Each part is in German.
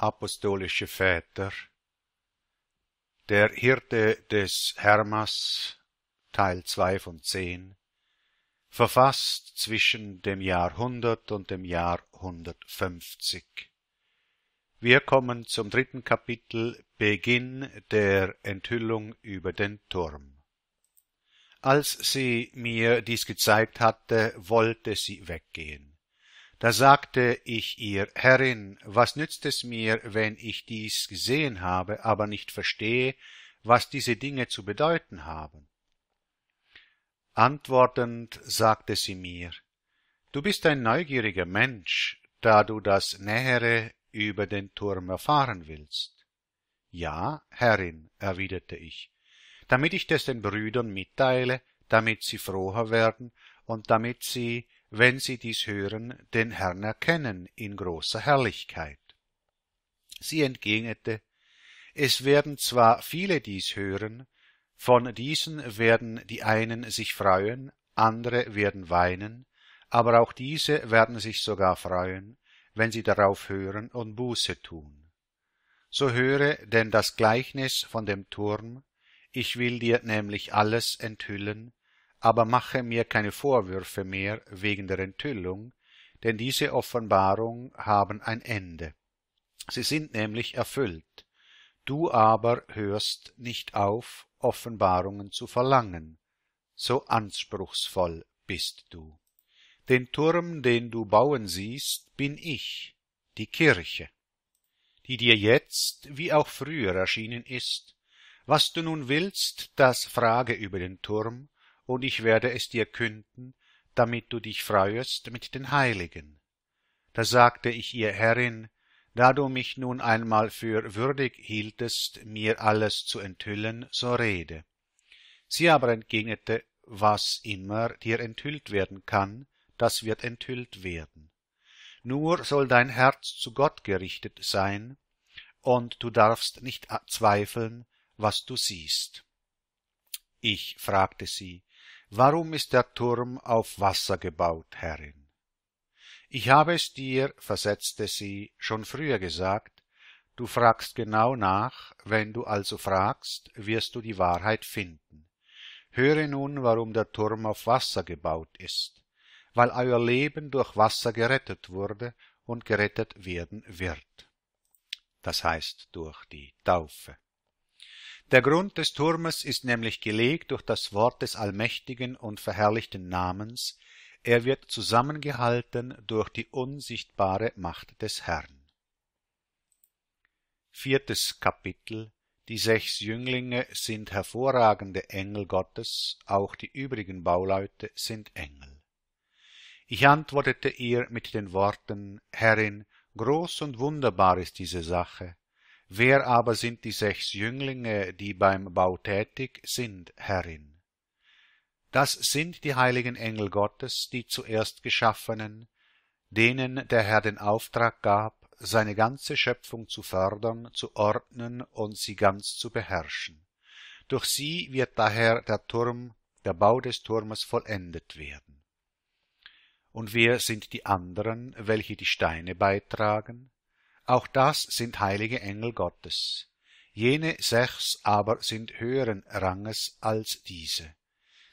apostolische Väter, der Hirte des Hermas, Teil 2 von 10, verfasst zwischen dem Jahr 100 und dem Jahr 150. Wir kommen zum dritten Kapitel, Beginn der Enthüllung über den Turm. Als sie mir dies gezeigt hatte, wollte sie weggehen. Da sagte ich ihr, Herrin, was nützt es mir, wenn ich dies gesehen habe, aber nicht verstehe, was diese Dinge zu bedeuten haben? Antwortend sagte sie mir, Du bist ein neugieriger Mensch, da du das Nähere über den Turm erfahren willst. Ja, Herrin, erwiderte ich, damit ich das den Brüdern mitteile, damit sie froher werden und damit sie wenn sie dies hören, den Herrn erkennen in großer Herrlichkeit. Sie entgegnete, es werden zwar viele dies hören, von diesen werden die einen sich freuen, andere werden weinen, aber auch diese werden sich sogar freuen, wenn sie darauf hören und Buße tun. So höre denn das Gleichnis von dem Turm, ich will dir nämlich alles enthüllen, aber mache mir keine Vorwürfe mehr wegen der Enthüllung, denn diese Offenbarungen haben ein Ende. Sie sind nämlich erfüllt. Du aber hörst nicht auf, Offenbarungen zu verlangen. So anspruchsvoll bist du. Den Turm, den du bauen siehst, bin ich, die Kirche, die dir jetzt wie auch früher erschienen ist. Was du nun willst, das frage über den Turm, und ich werde es dir künden, damit du dich freuest mit den Heiligen. Da sagte ich ihr Herrin, da du mich nun einmal für würdig hieltest, mir alles zu enthüllen, so rede. Sie aber entgegnete, was immer dir enthüllt werden kann, das wird enthüllt werden. Nur soll dein Herz zu Gott gerichtet sein, und du darfst nicht zweifeln, was du siehst. Ich fragte sie, Warum ist der Turm auf Wasser gebaut, Herrin? Ich habe es dir, versetzte sie, schon früher gesagt, du fragst genau nach, wenn du also fragst, wirst du die Wahrheit finden. Höre nun, warum der Turm auf Wasser gebaut ist, weil euer Leben durch Wasser gerettet wurde und gerettet werden wird. Das heißt durch die Taufe. Der Grund des Turmes ist nämlich gelegt durch das Wort des allmächtigen und verherrlichten Namens, er wird zusammengehalten durch die unsichtbare Macht des Herrn. Viertes Kapitel Die sechs Jünglinge sind hervorragende Engel Gottes, auch die übrigen Bauleute sind Engel. Ich antwortete ihr mit den Worten, Herrin, groß und wunderbar ist diese Sache, Wer aber sind die sechs Jünglinge, die beim Bau tätig sind, Herrin? Das sind die heiligen Engel Gottes, die zuerst geschaffenen, denen der Herr den Auftrag gab, seine ganze Schöpfung zu fördern, zu ordnen und sie ganz zu beherrschen. Durch sie wird daher der Turm, der Bau des Turmes vollendet werden. Und wer sind die anderen, welche die Steine beitragen? Auch das sind heilige Engel Gottes. Jene sechs aber sind höheren Ranges als diese.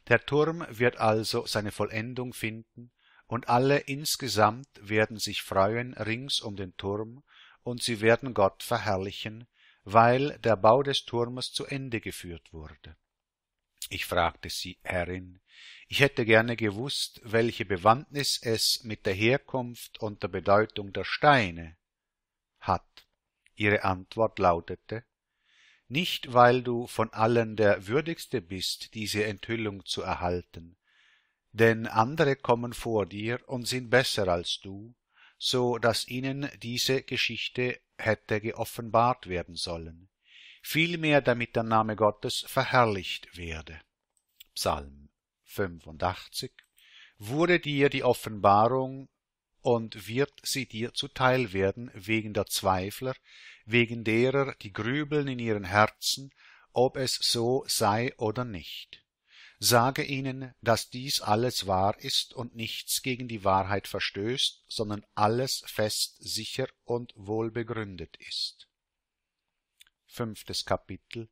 Der Turm wird also seine Vollendung finden, und alle insgesamt werden sich freuen rings um den Turm, und sie werden Gott verherrlichen, weil der Bau des Turmes zu Ende geführt wurde. Ich fragte sie, Herrin, ich hätte gerne gewusst, welche Bewandtnis es mit der Herkunft und der Bedeutung der Steine, hat. Ihre Antwort lautete Nicht, weil du von allen der würdigste bist, diese Enthüllung zu erhalten, denn andere kommen vor dir und sind besser als du, so dass ihnen diese Geschichte hätte geoffenbart werden sollen, vielmehr damit der Name Gottes verherrlicht werde. Psalm 85 Wurde dir die Offenbarung und wird sie dir zuteil werden wegen der Zweifler, wegen derer, die grübeln in ihren Herzen, ob es so sei oder nicht. Sage ihnen, dass dies alles wahr ist und nichts gegen die Wahrheit verstößt, sondern alles fest, sicher und wohlbegründet ist. Fünftes Kapitel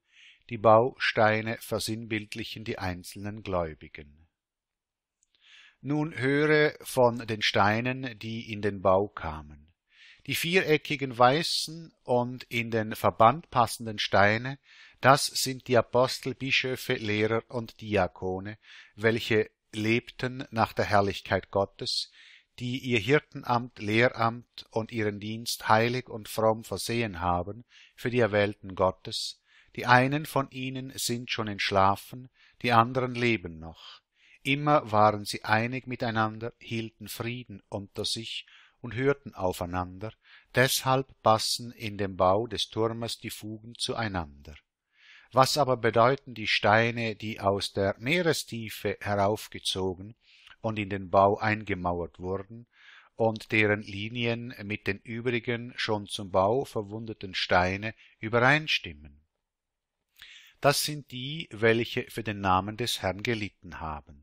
Die Bausteine versinnbildlichen die einzelnen Gläubigen. Nun höre von den Steinen, die in den Bau kamen. Die viereckigen weißen und in den Verband passenden Steine, das sind die Apostel, Bischöfe, Lehrer und Diakone, welche lebten nach der Herrlichkeit Gottes, die ihr Hirtenamt, Lehramt und ihren Dienst heilig und fromm versehen haben für die Erwählten Gottes, die einen von ihnen sind schon entschlafen, die anderen leben noch, Immer waren sie einig miteinander, hielten Frieden unter sich und hörten aufeinander, deshalb passen in dem Bau des Turmes die Fugen zueinander. Was aber bedeuten die Steine, die aus der Meerestiefe heraufgezogen und in den Bau eingemauert wurden, und deren Linien mit den übrigen schon zum Bau verwundeten Steine übereinstimmen? Das sind die, welche für den Namen des Herrn gelitten haben.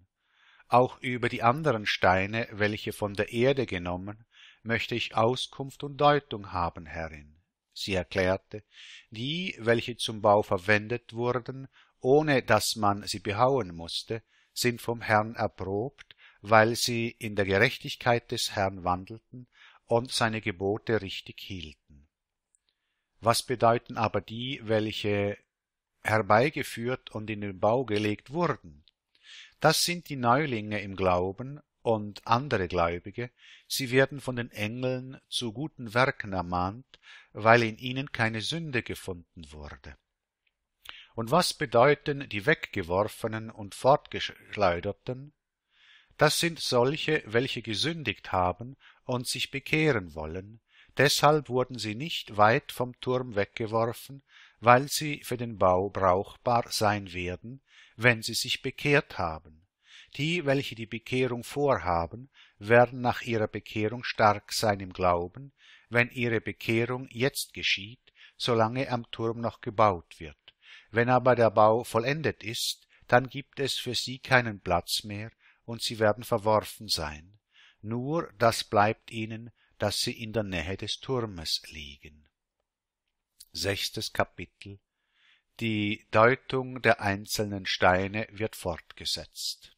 Auch über die anderen Steine, welche von der Erde genommen, möchte ich Auskunft und Deutung haben, Herrin. Sie erklärte, die, welche zum Bau verwendet wurden, ohne dass man sie behauen mußte, sind vom Herrn erprobt, weil sie in der Gerechtigkeit des Herrn wandelten und seine Gebote richtig hielten. Was bedeuten aber die, welche herbeigeführt und in den Bau gelegt wurden? Das sind die Neulinge im Glauben und andere Gläubige, sie werden von den Engeln zu guten Werken ermahnt, weil in ihnen keine Sünde gefunden wurde. Und was bedeuten die Weggeworfenen und Fortgeschleuderten? Das sind solche, welche gesündigt haben und sich bekehren wollen, deshalb wurden sie nicht weit vom Turm weggeworfen, weil sie für den Bau brauchbar sein werden, wenn sie sich bekehrt haben. Die, welche die Bekehrung vorhaben, werden nach ihrer Bekehrung stark sein im Glauben, wenn ihre Bekehrung jetzt geschieht, solange am Turm noch gebaut wird. Wenn aber der Bau vollendet ist, dann gibt es für sie keinen Platz mehr, und sie werden verworfen sein. Nur das bleibt ihnen, dass sie in der Nähe des Turmes liegen. Sechstes Kapitel Die Deutung der einzelnen Steine wird fortgesetzt.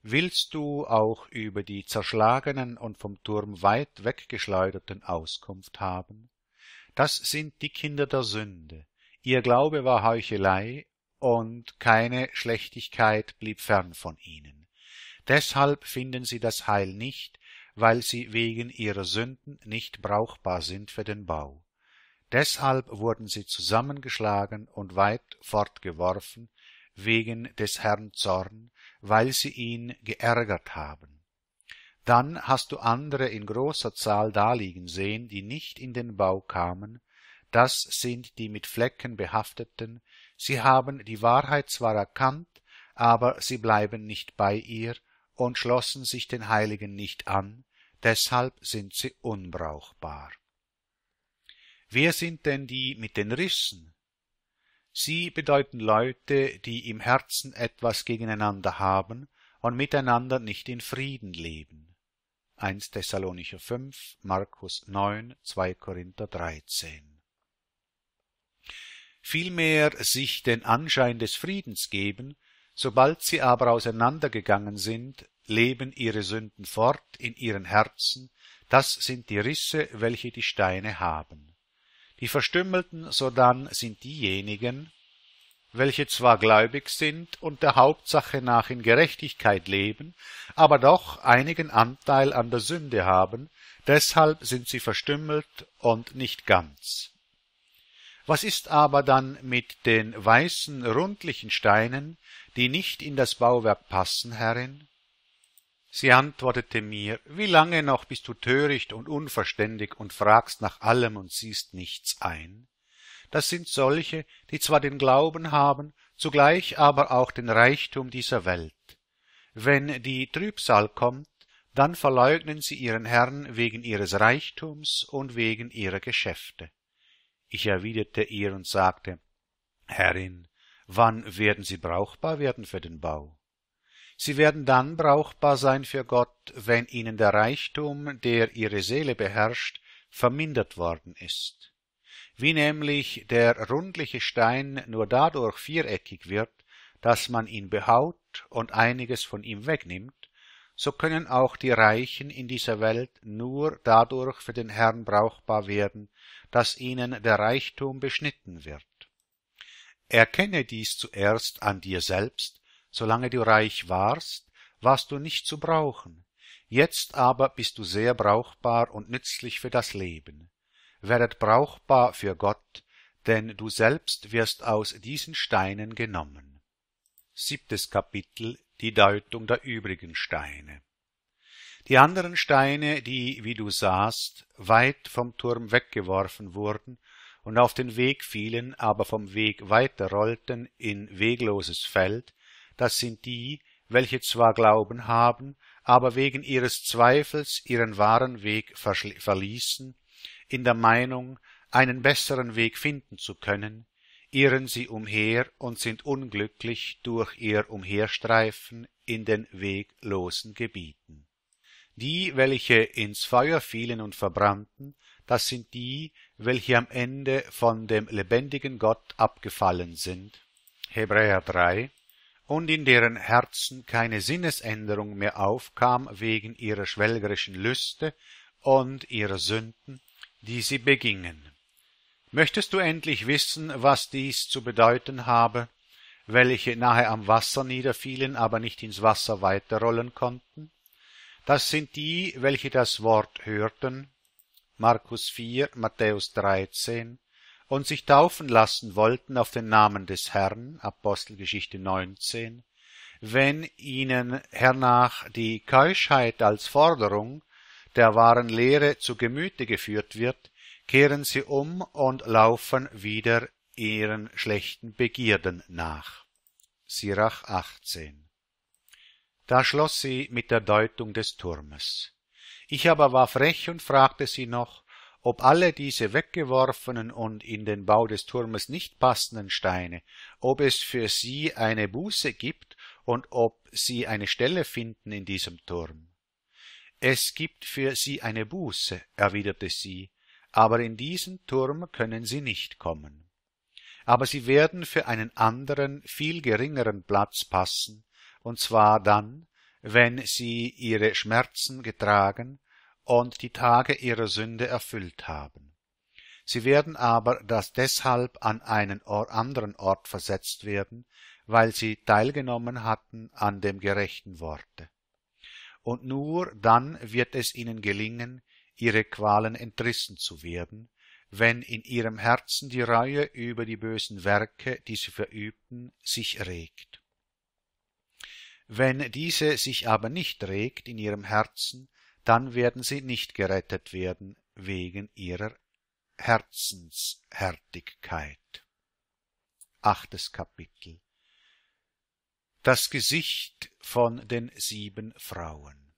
Willst du auch über die zerschlagenen und vom Turm weit weggeschleuderten Auskunft haben? Das sind die Kinder der Sünde. Ihr Glaube war Heuchelei, und keine Schlechtigkeit blieb fern von ihnen. Deshalb finden sie das Heil nicht, weil sie wegen ihrer Sünden nicht brauchbar sind für den Bau. Deshalb wurden sie zusammengeschlagen und weit fortgeworfen, wegen des Herrn Zorn, weil sie ihn geärgert haben. Dann hast du andere in großer Zahl daliegen sehen, die nicht in den Bau kamen, das sind die mit Flecken behafteten, sie haben die Wahrheit zwar erkannt, aber sie bleiben nicht bei ihr und schlossen sich den Heiligen nicht an, deshalb sind sie unbrauchbar. Wer sind denn die mit den Rissen? Sie bedeuten Leute, die im Herzen etwas gegeneinander haben und miteinander nicht in Frieden leben. 1 Thessalonicher 5, Markus 9, 2 Korinther 13. Vielmehr sich den Anschein des Friedens geben, sobald sie aber auseinandergegangen sind, leben ihre Sünden fort in ihren Herzen, das sind die Risse, welche die Steine haben. Die Verstümmelten sodann sind diejenigen, welche zwar gläubig sind und der Hauptsache nach in Gerechtigkeit leben, aber doch einigen Anteil an der Sünde haben, deshalb sind sie verstümmelt und nicht ganz. Was ist aber dann mit den weißen rundlichen Steinen, die nicht in das Bauwerk passen, Herrin? Sie antwortete mir, wie lange noch bist du töricht und unverständig und fragst nach allem und siehst nichts ein? Das sind solche, die zwar den Glauben haben, zugleich aber auch den Reichtum dieser Welt. Wenn die Trübsal kommt, dann verleugnen sie ihren Herrn wegen ihres Reichtums und wegen ihrer Geschäfte. Ich erwiderte ihr und sagte, Herrin, wann werden sie brauchbar werden für den Bau? Sie werden dann brauchbar sein für Gott, wenn ihnen der Reichtum, der ihre Seele beherrscht, vermindert worden ist. Wie nämlich der rundliche Stein nur dadurch viereckig wird, dass man ihn behaut und einiges von ihm wegnimmt, so können auch die Reichen in dieser Welt nur dadurch für den Herrn brauchbar werden, dass ihnen der Reichtum beschnitten wird. Erkenne dies zuerst an dir selbst, solange du reich warst, warst du nicht zu brauchen, jetzt aber bist du sehr brauchbar und nützlich für das Leben. Werdet brauchbar für Gott, denn du selbst wirst aus diesen Steinen genommen. Siebtes Kapitel Die Deutung der übrigen Steine Die anderen Steine, die, wie du sahst, weit vom Turm weggeworfen wurden und auf den Weg fielen, aber vom Weg weiterrollten in wegloses Feld, das sind die, welche zwar Glauben haben, aber wegen ihres Zweifels ihren wahren Weg verließen, in der Meinung, einen besseren Weg finden zu können, irren sie umher und sind unglücklich durch ihr Umherstreifen in den weglosen Gebieten. Die, welche ins Feuer fielen und verbrannten, das sind die, welche am Ende von dem lebendigen Gott abgefallen sind. Hebräer 3, und in deren Herzen keine Sinnesänderung mehr aufkam wegen ihrer schwelgerischen Lüste und ihrer Sünden, die sie begingen. Möchtest du endlich wissen, was dies zu bedeuten habe, welche nahe am Wasser niederfielen, aber nicht ins Wasser weiterrollen konnten? Das sind die, welche das Wort hörten, Markus 4, Matthäus 13, und sich taufen lassen wollten auf den Namen des Herrn, Apostelgeschichte 19, wenn ihnen hernach die Keuschheit als Forderung der wahren Lehre zu Gemüte geführt wird, kehren sie um und laufen wieder ihren schlechten Begierden nach. Sirach 18 Da schloss sie mit der Deutung des Turmes. Ich aber war frech und fragte sie noch, ob alle diese weggeworfenen und in den Bau des Turmes nicht passenden Steine, ob es für sie eine Buße gibt und ob sie eine Stelle finden in diesem Turm. Es gibt für sie eine Buße, erwiderte sie, aber in diesen Turm können sie nicht kommen. Aber sie werden für einen anderen, viel geringeren Platz passen, und zwar dann, wenn sie ihre Schmerzen getragen und die Tage ihrer Sünde erfüllt haben. Sie werden aber das deshalb an einen anderen Ort versetzt werden, weil sie teilgenommen hatten an dem gerechten Worte. Und nur dann wird es ihnen gelingen, ihre Qualen entrissen zu werden, wenn in ihrem Herzen die Reue über die bösen Werke, die sie verübten, sich regt. Wenn diese sich aber nicht regt in ihrem Herzen, dann werden sie nicht gerettet werden wegen ihrer Herzenshärtigkeit. Achtes Kapitel Das Gesicht von den sieben Frauen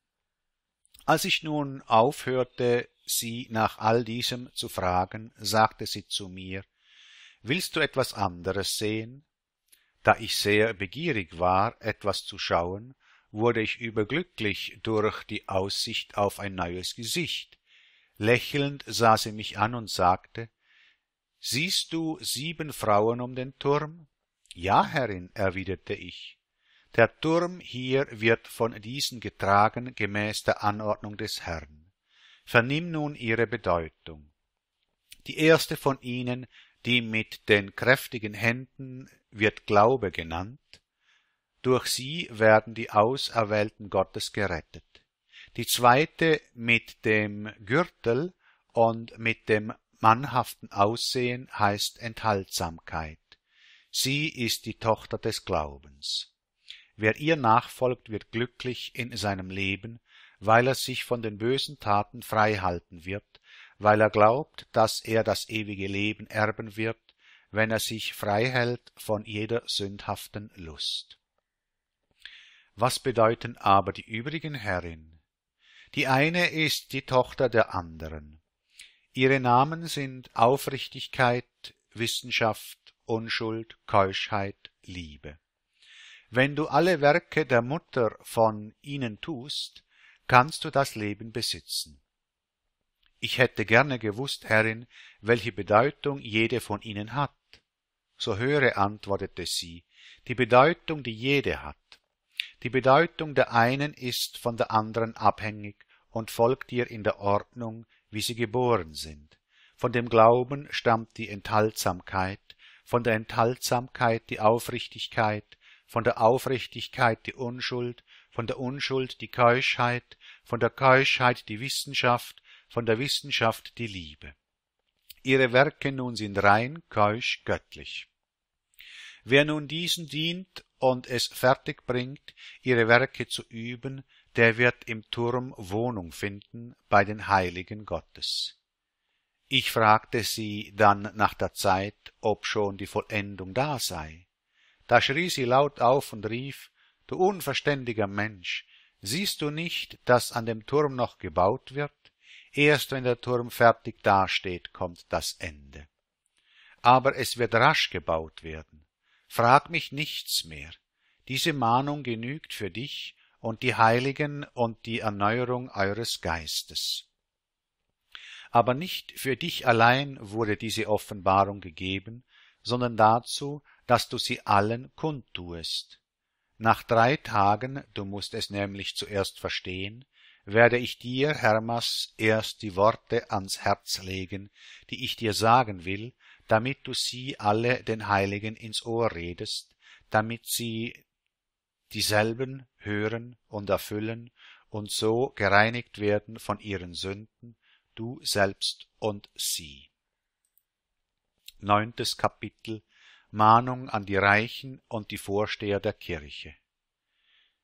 Als ich nun aufhörte, sie nach all diesem zu fragen, sagte sie zu mir, Willst du etwas anderes sehen? Da ich sehr begierig war, etwas zu schauen, wurde ich überglücklich durch die Aussicht auf ein neues Gesicht. Lächelnd sah sie mich an und sagte Siehst du sieben Frauen um den Turm? Ja, Herrin, erwiderte ich. Der Turm hier wird von diesen getragen gemäß der Anordnung des Herrn. Vernimm nun ihre Bedeutung. Die erste von ihnen, die mit den kräftigen Händen, wird Glaube genannt, durch sie werden die Auserwählten Gottes gerettet. Die zweite mit dem Gürtel und mit dem mannhaften Aussehen heißt Enthaltsamkeit. Sie ist die Tochter des Glaubens. Wer ihr nachfolgt, wird glücklich in seinem Leben, weil er sich von den bösen Taten frei halten wird, weil er glaubt, dass er das ewige Leben erben wird, wenn er sich frei hält von jeder sündhaften Lust. Was bedeuten aber die übrigen Herrin? Die eine ist die Tochter der anderen. Ihre Namen sind Aufrichtigkeit, Wissenschaft, Unschuld, Keuschheit, Liebe. Wenn du alle Werke der Mutter von ihnen tust, kannst du das Leben besitzen. Ich hätte gerne gewusst, Herrin, welche Bedeutung jede von ihnen hat. So höre, antwortete sie, die Bedeutung, die jede hat. Die Bedeutung der einen ist von der anderen abhängig und folgt ihr in der Ordnung, wie sie geboren sind. Von dem Glauben stammt die Enthaltsamkeit, von der Enthaltsamkeit die Aufrichtigkeit, von der Aufrichtigkeit die Unschuld, von der Unschuld die Keuschheit, von der Keuschheit die Wissenschaft, von der Wissenschaft die Liebe. Ihre Werke nun sind rein, keusch, göttlich. Wer nun diesen dient und es fertig bringt, ihre Werke zu üben, der wird im Turm Wohnung finden bei den Heiligen Gottes. Ich fragte sie dann nach der Zeit, ob schon die Vollendung da sei. Da schrie sie laut auf und rief, Du unverständiger Mensch, siehst du nicht, dass an dem Turm noch gebaut wird? Erst wenn der Turm fertig dasteht, kommt das Ende. Aber es wird rasch gebaut werden. Frag mich nichts mehr. Diese Mahnung genügt für dich und die Heiligen und die Erneuerung eures Geistes. Aber nicht für dich allein wurde diese Offenbarung gegeben, sondern dazu, dass du sie allen kundtuest. Nach drei Tagen, du musst es nämlich zuerst verstehen, werde ich dir, Hermas, erst die Worte ans Herz legen, die ich dir sagen will, damit du sie alle den Heiligen ins Ohr redest, damit sie dieselben hören und erfüllen und so gereinigt werden von ihren Sünden, du selbst und sie. Neuntes Kapitel Mahnung an die Reichen und die Vorsteher der Kirche.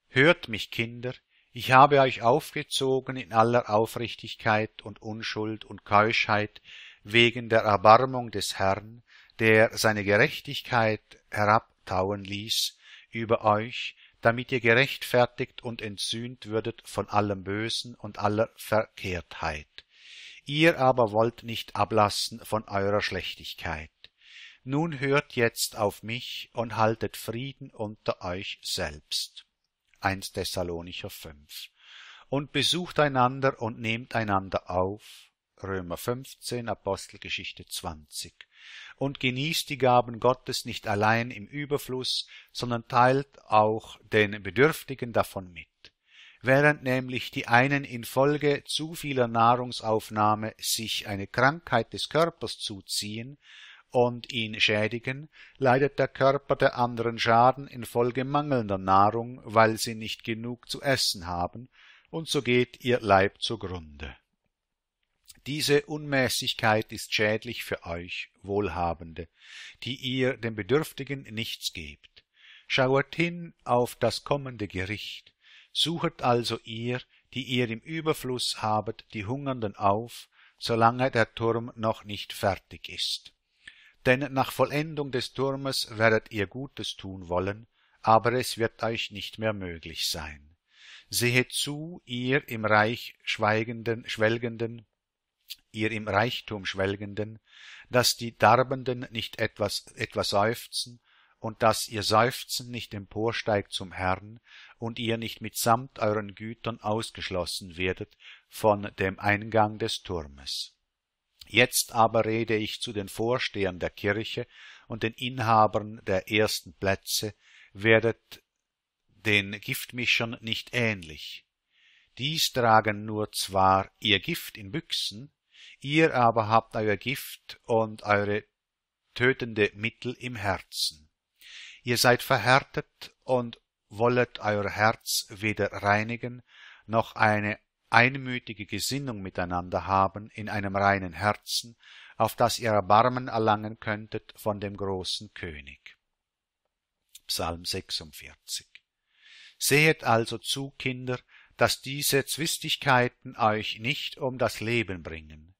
Hört mich, Kinder, ich habe euch aufgezogen in aller Aufrichtigkeit und Unschuld und Keuschheit, wegen der Erbarmung des Herrn, der seine Gerechtigkeit herabtauen ließ über euch, damit ihr gerechtfertigt und entsühnt würdet von allem Bösen und aller Verkehrtheit. Ihr aber wollt nicht ablassen von eurer Schlechtigkeit. Nun hört jetzt auf mich und haltet Frieden unter euch selbst. 1 Thessalonicher 5 und besucht einander und nehmt einander auf, Römer 15, Apostelgeschichte 20. Und genießt die Gaben Gottes nicht allein im Überfluss, sondern teilt auch den Bedürftigen davon mit. Während nämlich die einen infolge zu vieler Nahrungsaufnahme sich eine Krankheit des Körpers zuziehen und ihn schädigen, leidet der Körper der anderen Schaden infolge mangelnder Nahrung, weil sie nicht genug zu essen haben, und so geht ihr Leib zugrunde. Diese Unmäßigkeit ist schädlich für euch, Wohlhabende, die ihr den Bedürftigen nichts gebt. Schauet hin auf das kommende Gericht. Suchet also ihr, die ihr im Überfluss habet, die Hungernden auf, solange der Turm noch nicht fertig ist. Denn nach Vollendung des Turmes werdet ihr Gutes tun wollen, aber es wird euch nicht mehr möglich sein. Sehet zu, ihr im Reich schweigenden, schwelgenden, ihr im Reichtum schwelgenden, dass die Darbenden nicht etwas, etwas seufzen und dass ihr Seufzen nicht emporsteigt zum Herrn und ihr nicht mitsamt euren Gütern ausgeschlossen werdet von dem Eingang des Turmes. Jetzt aber rede ich zu den Vorstehern der Kirche und den Inhabern der ersten Plätze, werdet den Giftmischern nicht ähnlich. Dies tragen nur zwar ihr Gift in Büchsen, Ihr aber habt euer Gift und eure tötende Mittel im Herzen. Ihr seid verhärtet und wollet euer Herz weder reinigen, noch eine einmütige Gesinnung miteinander haben in einem reinen Herzen, auf das ihr Erbarmen erlangen könntet von dem großen König. Psalm 46 Sehet also zu, Kinder, dass diese Zwistigkeiten euch nicht um das Leben bringen,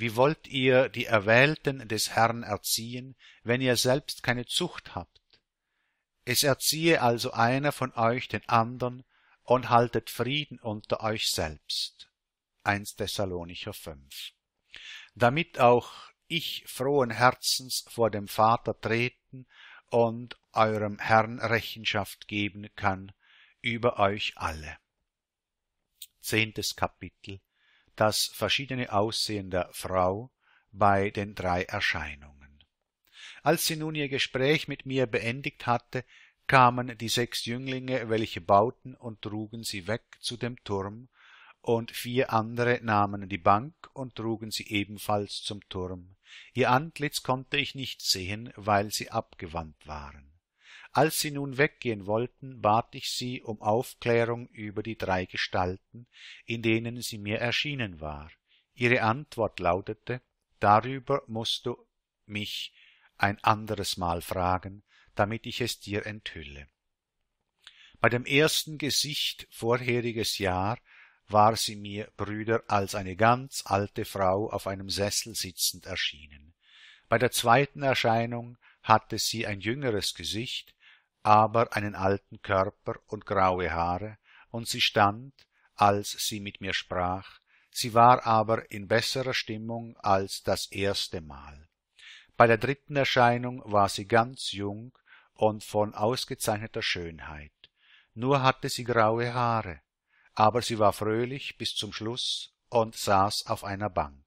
wie wollt ihr die Erwählten des Herrn erziehen, wenn ihr selbst keine Zucht habt? Es erziehe also einer von euch den andern und haltet Frieden unter euch selbst. 1 Thessalonicher 5. Damit auch ich frohen Herzens vor dem Vater treten und eurem Herrn Rechenschaft geben kann über euch alle. Zehntes Kapitel das verschiedene Aussehen der Frau bei den drei Erscheinungen. Als sie nun ihr Gespräch mit mir beendigt hatte, kamen die sechs Jünglinge, welche bauten und trugen sie weg zu dem Turm, und vier andere nahmen die Bank und trugen sie ebenfalls zum Turm. Ihr Antlitz konnte ich nicht sehen, weil sie abgewandt waren. Als sie nun weggehen wollten, bat ich sie um Aufklärung über die drei Gestalten, in denen sie mir erschienen war. Ihre Antwort lautete Darüber musst du mich ein anderes Mal fragen, damit ich es dir enthülle. Bei dem ersten Gesicht vorheriges Jahr war sie mir, Brüder, als eine ganz alte Frau auf einem Sessel sitzend erschienen. Bei der zweiten Erscheinung hatte sie ein jüngeres Gesicht, aber einen alten Körper und graue Haare, und sie stand, als sie mit mir sprach, sie war aber in besserer Stimmung als das erste Mal. Bei der dritten Erscheinung war sie ganz jung und von ausgezeichneter Schönheit. Nur hatte sie graue Haare, aber sie war fröhlich bis zum Schluss und saß auf einer Bank.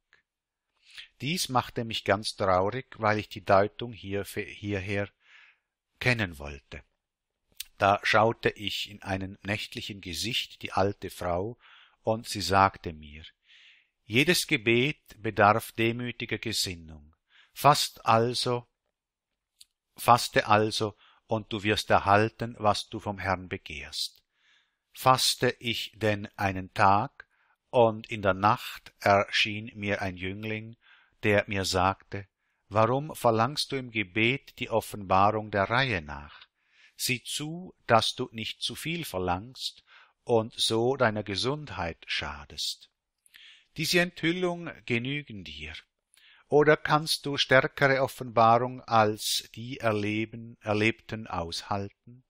Dies machte mich ganz traurig, weil ich die Deutung hierher kennen wollte. Da schaute ich in einem nächtlichen Gesicht die alte Frau, und sie sagte mir Jedes Gebet bedarf demütiger Gesinnung. Fast also, faste also, und du wirst erhalten, was du vom Herrn begehrst. Faste ich denn einen Tag, und in der Nacht erschien mir ein Jüngling, der mir sagte Warum verlangst du im Gebet die Offenbarung der Reihe nach? Sieh zu, dass du nicht zu viel verlangst und so deiner Gesundheit schadest. Diese Enthüllung genügen dir. Oder kannst du stärkere Offenbarung als die Erleben, Erlebten aushalten?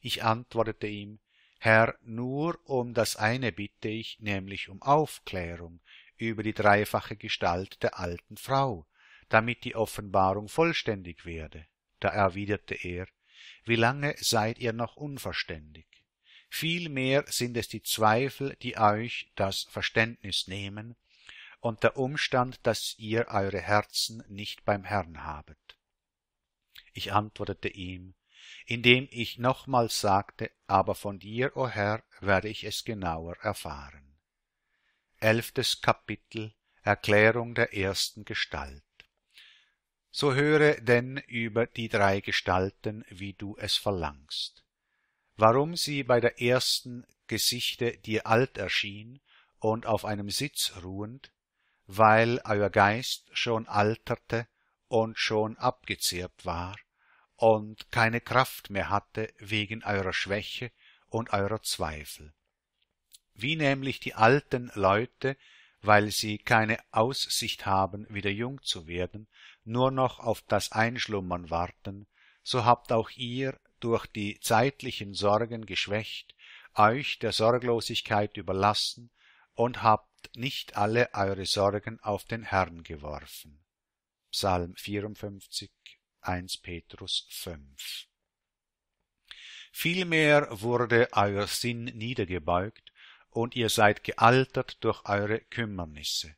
Ich antwortete ihm, Herr, nur um das eine bitte ich, nämlich um Aufklärung über die dreifache Gestalt der alten Frau, damit die Offenbarung vollständig werde. Da erwiderte er, wie lange seid ihr noch unverständig? Vielmehr sind es die Zweifel, die euch das Verständnis nehmen, und der Umstand, dass ihr eure Herzen nicht beim Herrn habet. Ich antwortete ihm, indem ich nochmals sagte, aber von dir, o oh Herr, werde ich es genauer erfahren. Elftes Kapitel Erklärung der ersten Gestalt so höre denn über die drei Gestalten, wie du es verlangst. Warum sie bei der ersten Gesichte dir alt erschien und auf einem Sitz ruhend, weil euer Geist schon alterte und schon abgezehrt war und keine Kraft mehr hatte wegen eurer Schwäche und eurer Zweifel. Wie nämlich die alten Leute, weil sie keine Aussicht haben, wieder jung zu werden, nur noch auf das Einschlummern warten, so habt auch ihr, durch die zeitlichen Sorgen geschwächt, euch der Sorglosigkeit überlassen und habt nicht alle eure Sorgen auf den Herrn geworfen. Psalm 54, 1 Petrus 5 Vielmehr wurde euer Sinn niedergebeugt, und ihr seid gealtert durch eure Kümmernisse.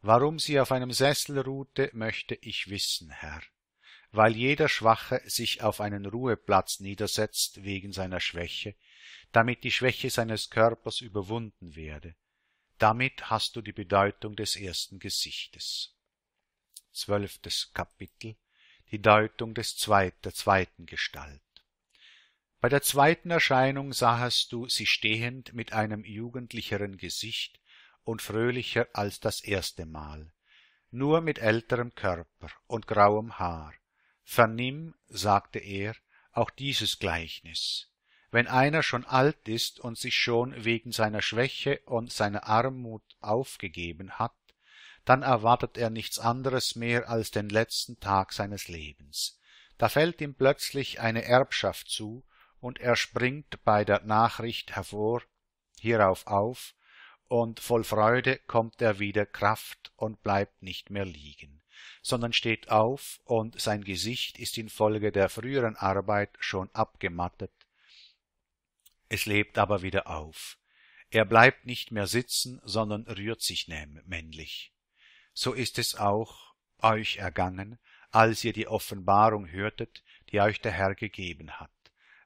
Warum sie auf einem Sessel ruhte, möchte ich wissen, Herr. Weil jeder Schwache sich auf einen Ruheplatz niedersetzt wegen seiner Schwäche, damit die Schwäche seines Körpers überwunden werde. Damit hast du die Bedeutung des ersten Gesichtes. Zwölftes Kapitel Die Deutung des Zweit, der zweiten Gestalt bei der zweiten Erscheinung sahest du sie stehend mit einem jugendlicheren Gesicht und fröhlicher als das erste Mal, nur mit älterem Körper und grauem Haar. Vernimm, sagte er, auch dieses Gleichnis. Wenn einer schon alt ist und sich schon wegen seiner Schwäche und seiner Armut aufgegeben hat, dann erwartet er nichts anderes mehr als den letzten Tag seines Lebens. Da fällt ihm plötzlich eine Erbschaft zu, und er springt bei der Nachricht hervor, hierauf auf, und voll Freude kommt er wieder Kraft und bleibt nicht mehr liegen, sondern steht auf und sein Gesicht ist infolge der früheren Arbeit schon abgemattet. Es lebt aber wieder auf. Er bleibt nicht mehr sitzen, sondern rührt sich männlich. So ist es auch euch ergangen, als ihr die Offenbarung hörtet, die euch der Herr gegeben hat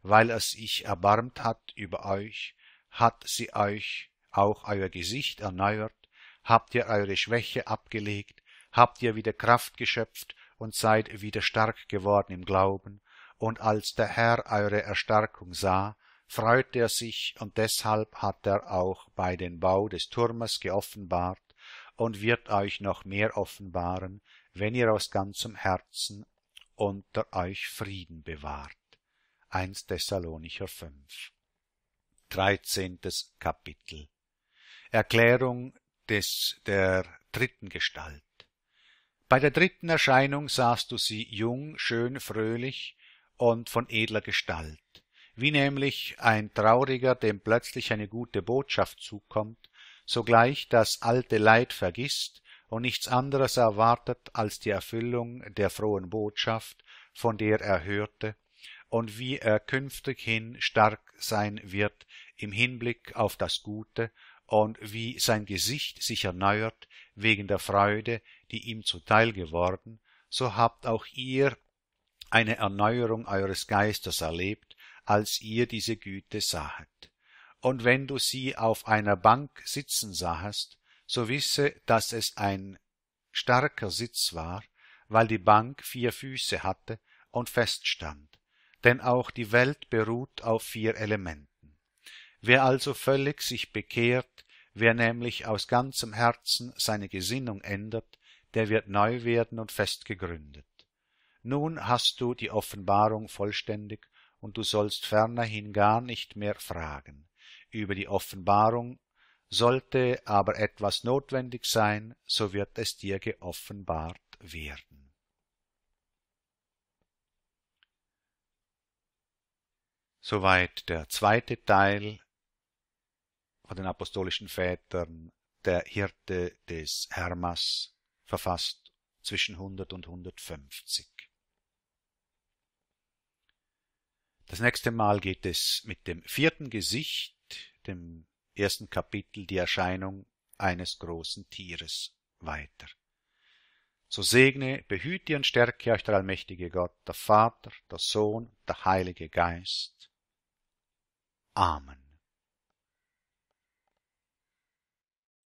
weil er sich erbarmt hat über euch, hat sie euch auch euer Gesicht erneuert, habt ihr eure Schwäche abgelegt, habt ihr wieder Kraft geschöpft und seid wieder stark geworden im Glauben, und als der Herr eure Erstarkung sah, freute er sich, und deshalb hat er auch bei den Bau des Turmes geoffenbart und wird euch noch mehr offenbaren, wenn ihr aus ganzem Herzen unter euch Frieden bewahrt. 1 Thessalonicher 5. 13. Kapitel Erklärung des, der dritten Gestalt. Bei der dritten Erscheinung sahst du sie jung, schön, fröhlich und von edler Gestalt, wie nämlich ein Trauriger, dem plötzlich eine gute Botschaft zukommt, sogleich das alte Leid vergisst und nichts anderes erwartet als die Erfüllung der frohen Botschaft, von der er hörte und wie er künftig hin stark sein wird im Hinblick auf das Gute und wie sein Gesicht sich erneuert wegen der Freude, die ihm zuteil geworden, so habt auch ihr eine Erneuerung eures Geistes erlebt, als ihr diese Güte sahet. Und wenn du sie auf einer Bank sitzen sahest, so wisse, dass es ein starker Sitz war, weil die Bank vier Füße hatte und feststand denn auch die Welt beruht auf vier Elementen. Wer also völlig sich bekehrt, wer nämlich aus ganzem Herzen seine Gesinnung ändert, der wird neu werden und fest gegründet. Nun hast du die Offenbarung vollständig, und du sollst fernerhin gar nicht mehr fragen. Über die Offenbarung sollte aber etwas notwendig sein, so wird es dir geoffenbart werden. Soweit der zweite Teil von den apostolischen Vätern, der Hirte des Hermas, verfasst zwischen 100 und 150. Das nächste Mal geht es mit dem vierten Gesicht, dem ersten Kapitel, die Erscheinung eines großen Tieres weiter. So segne, behüte und stärke euch der allmächtige Gott, der Vater, der Sohn, der Heilige Geist Amen